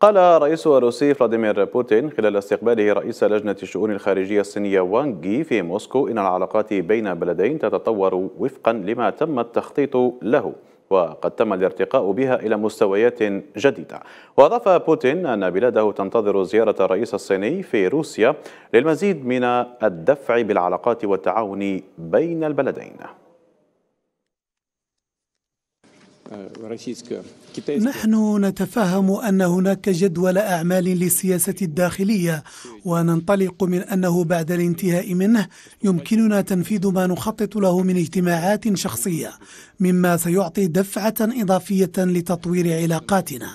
قال رئيس الروسي فلاديمير بوتين خلال استقباله رئيس لجنة الشؤون الخارجية الصينية وانغي في موسكو إن العلاقات بين بلدين تتطور وفقا لما تم التخطيط له وقد تم الارتقاء بها إلى مستويات جديدة وأضاف بوتين أن بلاده تنتظر زيارة الرئيس الصيني في روسيا للمزيد من الدفع بالعلاقات والتعاون بين البلدين آه، نحن نتفهم ان هناك جدول اعمال للسياسه الداخليه وننطلق من انه بعد الانتهاء منه يمكننا تنفيذ ما نخطط له من اجتماعات شخصيه مما سيعطي دفعه اضافيه لتطوير علاقاتنا